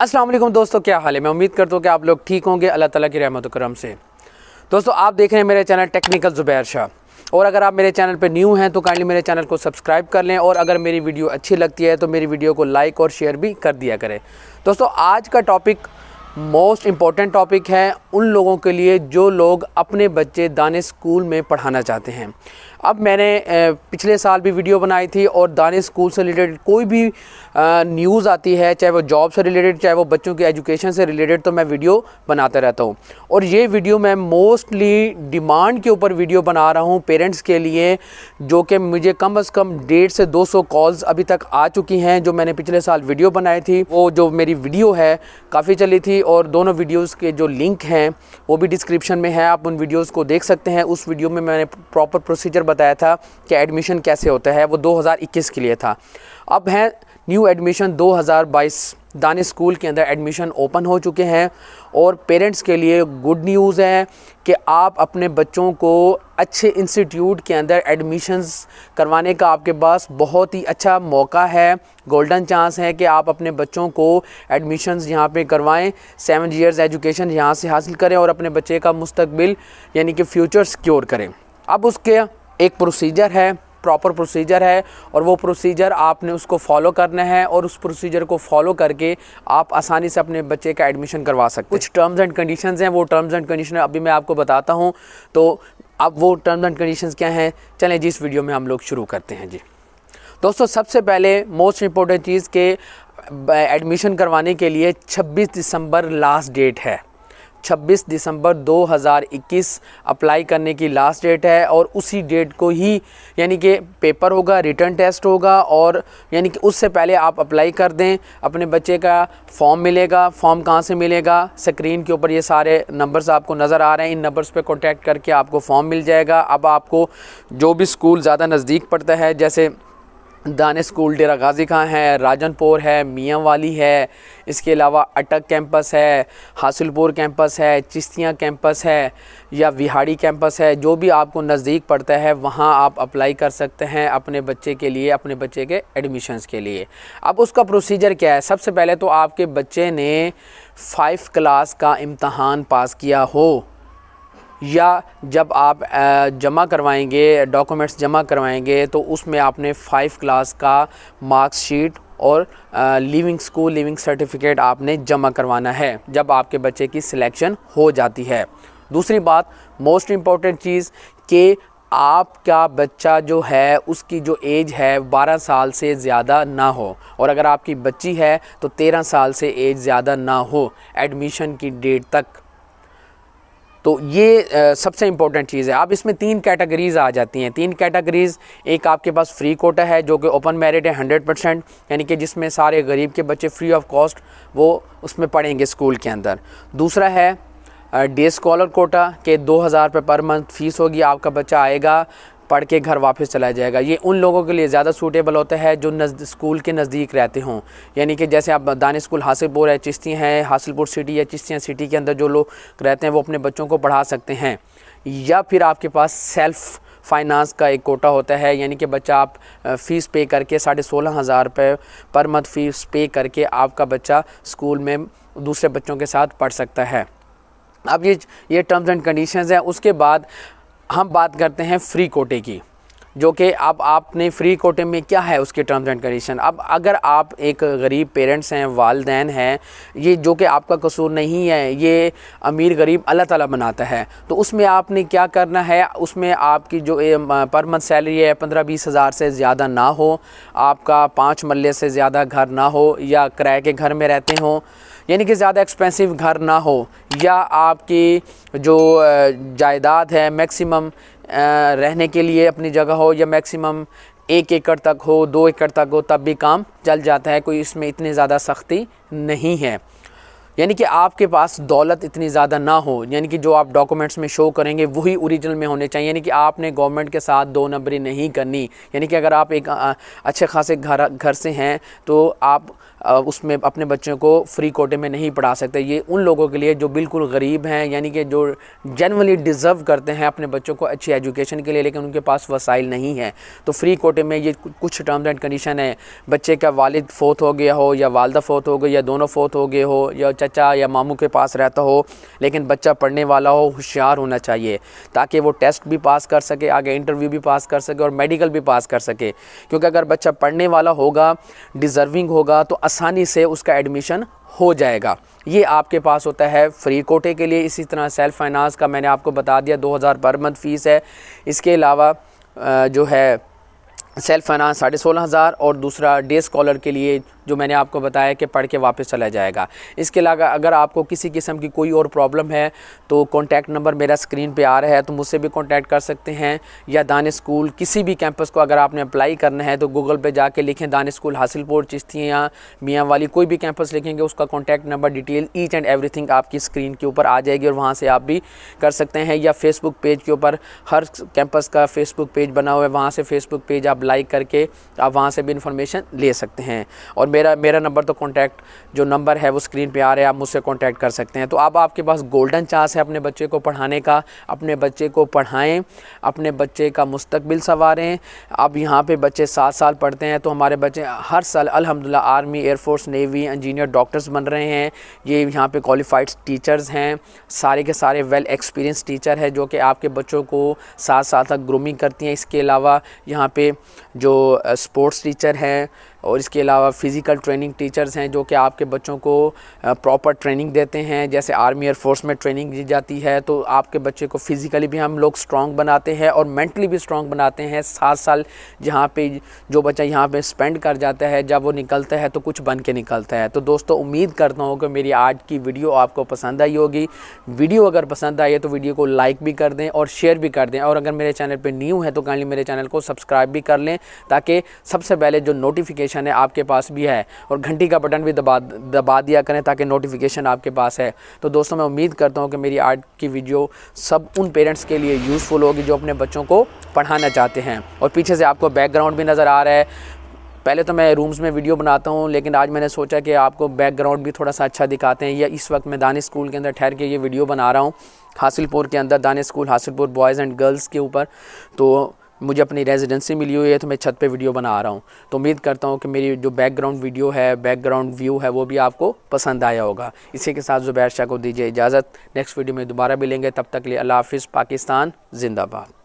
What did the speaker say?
असलम दोस्तों क्या हाल है मैं उम्मीद करता हूँ कि आप लोग ठीक होंगे अल्लाह ताला की रहमत करम से दोस्तों आप देख रहे हैं मेरे चैनल टेक्निकल ज़ुबैर शाह और अगर आप मेरे चैनल पर न्यू हैं तो काइंडली मेरे चैनल को सब्सक्राइब कर लें और अगर मेरी वीडियो अच्छी लगती है तो मेरी वीडियो को लाइक और शेयर भी कर दिया करें दोस्तों आज का टॉपिक मोस्ट इम्पॉर्टेंट टॉपिक है उन लोगों के लिए जो लोग अपने बच्चे दाने स्कूल में पढ़ाना चाहते हैं अब मैंने पिछले साल भी वीडियो बनाई थी और दाने स्कूल से रिलेटेड कोई भी न्यूज़ आती है चाहे वो जॉब से रिलेटेड चाहे वो बच्चों की एजुकेशन से रिलेटेड तो मैं वीडियो बनाता रहता हूँ और ये वीडियो मैं मोस्टली डिमांड के ऊपर वीडियो बना रहा हूँ पेरेंट्स के लिए जो कि मुझे कम अज़ कम डेढ़ से दो सौ कॉल्स अभी तक आ चुकी हैं जो मैंने पिछले साल वीडियो बनाई थी वो जो मेरी वीडियो है काफ़ी चली थी और दोनों वीडियोज़ के जो लिंक हैं वो भी डिस्क्रिप्शन में है आप उन वीडियोज़ को देख सकते हैं उस वीडियो में मैंने प्रॉपर प्रोसीजर बताया था कि एडमिशन कैसे होता है वो 2021 के लिए था अब है न्यू एडमिशन 2022 दान स्कूल के अंदर एडमिशन ओपन हो चुके हैं और पेरेंट्स के लिए गुड न्यूज़ है कि आप अपने बच्चों को अच्छे इंस्टीट्यूट के अंदर एडमिशन्स करवाने का आपके पास बहुत ही अच्छा मौका है गोल्डन चांस है कि आप अपने बच्चों को एडमिशन्स यहाँ पे करवाएं सेवन ईयर्स एजुकेशन यहाँ से हासिल करें और अपने बच्चे का मुस्तबिल यानी कि फ़्यूचर सिक्योर करें अब उसके एक प्रोसीजर है प्रॉपर प्रोसीजर है और वो प्रोसीजर आपने उसको फॉलो करना है और उस प्रोसीजर को फॉलो करके आप आसानी से अपने बच्चे का एडमिशन करवा सकते हैं कुछ टर्म्स एंड कंडीशंस हैं वो टर्म्स एंड कंडीशन अभी मैं आपको बताता हूँ तो अब वो टर्म्स एंड कंडीशंस क्या हैं चलें जी इस वीडियो में हम लोग शुरू करते हैं जी दोस्तों सबसे पहले मोस्ट इम्पोर्टेंट चीज़ के एडमिशन करवाने के लिए 26 दिसंबर लास्ट डेट है 26 दिसंबर 2021 अप्लाई करने की लास्ट डेट है और उसी डेट को ही यानी कि पेपर होगा रिटर्न टेस्ट होगा और यानी कि उससे पहले आप अप्लाई कर दें अपने बच्चे का फॉर्म मिलेगा फॉर्म कहाँ से मिलेगा स्क्रीन के ऊपर ये सारे नंबर्स आपको नज़र आ रहे हैं इन नंबर्स पर कॉन्टैक्ट करके आपको फॉर्म मिल जाएगा अब आपको जो भी स्कूल ज़्यादा नज़दीक पड़ता है जैसे दानिश स्कूल डेरा गाजी खां है राजनपुर है मियाँ वाली है इसके अलावा अटक कैंपस है हासिलपुर कैंपस है चिश्तियाँ कैंपस है या विहाड़ी कैंपस है जो भी आपको नज़दीक पड़ता है वहाँ आप अप्लाई कर सकते हैं अपने बच्चे के लिए अपने बच्चे के एडमिशन्स के लिए अब उसका प्रोसीजर क्या है सबसे पहले तो आपके बच्चे ने फ़ाइव क्लास का इम्तहान पास किया हो या जब आप जमा करवाएंगे डॉक्यूमेंट्स जमा करवाएंगे तो उसमें आपने फ़ाइव क्लास का मार्क्सशीट और लिविंग स्कूल लिविंग सर्टिफिकेट आपने जमा करवाना है जब आपके बच्चे की सिलेक्शन हो जाती है दूसरी बात मोस्ट इम्पॉर्टेंट चीज़ कि आपका बच्चा जो है उसकी जो एज है 12 साल से ज़्यादा ना हो और अगर आपकी बच्ची है तो 13 साल से एज ज़्यादा ना हो एडमिशन की डेट तक तो ये सबसे इंपॉर्टेंट चीज़ है आप इसमें तीन कैटेगरीज़ आ जाती हैं तीन कैटेगरीज़ एक आपके पास फ्री कोटा है जो कि ओपन मेरिट है हंड्रेड परसेंट यानी कि जिसमें सारे गरीब के बच्चे फ्री ऑफ कॉस्ट वो उसमें पढ़ेंगे स्कूल के अंदर दूसरा है डे स्कॉलर कोटा के हज़ार रुपये पर मंथ फ़ीस होगी आपका बच्चा आएगा पढ़ के घर वापस चला जाएगा ये उन लोगों के लिए ज़्यादा सूटेबल होता है जो नज़ स्कूल के नज़दीक रहते हों यानी कि जैसे आप दानी स्कूल हासिलपुर है चिश्ती हैं हासिलपुर सिटी या चिश्तियाँ सिटी के अंदर जो लोग रहते हैं वो अपने बच्चों को पढ़ा सकते हैं या फिर आपके पास सेल्फ़ फाइनेंस का एक कोटा होता है यानी कि बच्चा आप फ़ीस पे करके साढ़े सोलह हज़ार रुपये पर मंथ फ़ीस पे करके आपका बच्चा स्कूल में दूसरे बच्चों के साथ पढ़ सकता है अब ये ये टर्म्स एंड कंडीशंस हैं उसके बाद हम बात करते हैं फ्री कोटे की जो कि आप आपने फ्री कोटे में क्या है उसके टर्म्स एंड कंडीशन अब अगर आप एक गरीब पेरेंट्स हैं वालदेन हैं ये जो कि आपका कसूर नहीं है ये अमीर गरीब अल्लाह ताला बनाता है तो उसमें आपने क्या करना है उसमें आपकी जो पर मंथ सैलरी है पंद्रह बीस हज़ार से ज़्यादा ना हो आपका पाँच मल्ले से ज़्यादा घर ना हो या किराए के घर में रहते हों यानी कि ज़्यादा एक्सपेंसिव घर ना हो या आपकी जो जायदाद है मैक्सिमम रहने के लिए अपनी जगह हो या मैक्सिमम एक एकड़ तक हो दो एकड़ तक हो तब भी काम चल जाता है कोई इसमें इतनी ज़्यादा सख्ती नहीं है यानी कि आपके पास दौलत इतनी ज़्यादा ना हो यानी कि जो आप डॉक्यूमेंट्स में शो करेंगे वही ओरिजिनल में होने चाहिए यानी कि आपने गवर्नमेंट के साथ दो नंबरी नहीं करनी यानी कि अगर आप एक अच्छे खासे घर घर से हैं तो आप उसमें अपने बच्चों को फ्री कोटे में नहीं पढ़ा सकते ये उन लोगों के लिए जो बिल्कुल गरीब हैं यानी कि जो जनरली डिज़र्व करते हैं अपने बच्चों को अच्छी एजुकेशन के लिए लेकिन उनके पास वसाइल नहीं है तो फ्री कोटे में ये कुछ टर्म्स एंड कंडीशन है बच्चे का वालिद फोत हो गया हो या वालदा फोत हो गई या दोनों फोत हो गए हो या चचा या मामू के पास रहता हो लेकिन बच्चा पढ़ने वाला हो होशियार होना चाहिए ताकि वो टेस्ट भी पास कर सके आगे इंटरव्यू भी पास कर सके और मेडिकल भी पास कर सके क्योंकि अगर बच्चा पढ़ने वाला होगा डिज़र्विंग होगा तो आसानी से उसका एडमिशन हो जाएगा ये आपके पास होता है फ्री कोटे के लिए इसी तरह सेल्फ फाइनेंस का मैंने आपको बता दिया 2000 पर मंथ फ़ीस है इसके अलावा जो है सेल्फ फाइनेंस साढ़े सोलह हज़ार और दूसरा डे स्कॉलर के लिए जो मैंने आपको बताया कि पढ़ के वापस चला जाएगा इसके अलावा अगर आपको किसी किस्म की कोई और प्रॉब्लम है तो कॉन्टैक्ट नंबर मेरा स्क्रीन पर आ रहा है तो मुझसे भी कॉन्टैक्ट कर सकते हैं या दान स्कूल किसी भी कैंपस को अगर आपने अप्लाई करना है तो गूगल पर जाके लिखें दान स्कूल हासिलपुर चिश्तियाँ मियाँ वाली कोई भी कैंपस लिखेंगे उसका contact number detail each and thing आपकी स्क्रीन के ऊपर आ जाएगी और वहाँ से आप भी कर सकते हैं या फेसबुक पेज के ऊपर हर कैंपस का फेसबुक पेज बना हुआ है वहाँ से फेसबुक पेज आप लाइक करके आप वहाँ से भी इंफॉर्मेशन ले सकते हैं और मेरा मेरा नंबर तो कॉन्टैक्ट जो नंबर है वो स्क्रीन पे आ रहा है आप मुझसे कॉन्टैक्ट कर सकते हैं तो अब आपके पास गोल्डन चांस है अपने बच्चे को पढ़ाने का अपने बच्चे को पढ़ाएँ अपने बच्चे का मुस्तबिल संवारें अब यहाँ पर बच्चे सात साल पढ़ते हैं तो हमारे बच्चे हर साल अलहमदिल्ला army air force navy engineer doctors बन रहे हैं ये यहाँ पर क्वालिफाइड टीचर्स हैं सारे के सारे वेल एक्सपीरियंस टीचर है जो कि आपके बच्चों को साथ साथ ग्रूमिंग करती हैं इसके अलावा यहाँ पे जो स्पोर्ट्स टीचर हैं और इसके अलावा फ़िज़िकल ट्रेनिंग टीचर्स हैं जो कि आपके बच्चों को प्रॉपर ट्रेनिंग देते हैं जैसे आर्मी एयरफोर्स में ट्रेनिंग दी जाती है तो आपके बच्चे को फ़िज़िकली भी हम लोग स्ट्रॉन्ग बनाते हैं और मेंटली भी स्ट्रॉन्ग बनाते हैं सात साल जहाँ पे जो बच्चा यहाँ पे स्पेंड कर जाता है जब वो निकलता है तो कुछ बन के निकलता है तो दोस्तों उम्मीद करता हूँ कि मेरी आज की वीडियो आपको पसंद आई होगी वीडियो अगर पसंद आई है तो वीडियो को लाइक भी कर दें और शेयर भी कर दें और अगर मेरे चैनल पर न्यू है तो काइंडली मेरे चैनल को सब्सक्राइब भी कर लें ताकि सबसे पहले जो नोटिफिकेशन ऑप्शन है आपके पास भी है और घंटी का बटन भी दबा दबा दिया करें ताकि नोटिफिकेशन आपके पास है तो दोस्तों मैं उम्मीद करता हूँ कि मेरी आर्ट की वीडियो सब उन पेरेंट्स के लिए यूज़फुल होगी जो अपने बच्चों को पढ़ाना चाहते हैं और पीछे से आपको बैकग्राउंड भी नज़र आ रहा है पहले तो मैं रूम्स में वीडियो बनाता हूँ लेकिन आज मैंने सोचा कि आपको बैकग्राउंड भी थोड़ा सा अच्छा दिखाते हैं या इस वक्त मैं दानी स्कूल के अंदर ठहर के ये वीडियो बना रहा हूँ हासिलपुर के अंदर Dani school Hasilpur boys and girls के ऊपर तो मुझे अपनी रेजिडेंसी मिली हुई है तो मैं छत पे वीडियो बना रहा हूँ तो उम्मीद करता हूँ कि मेरी जो बैकग्राउंड वीडियो है बैकग्राउंड व्यू है वो भी आपको पसंद आया होगा इसी के साथ ज़ुबैर शाह को दीजिए इजाज़त नेक्स्ट वीडियो में दोबारा मिलेंगे तब तक लिए अल्लाह हाफिज़ पाकिस्तान जिंदाबाद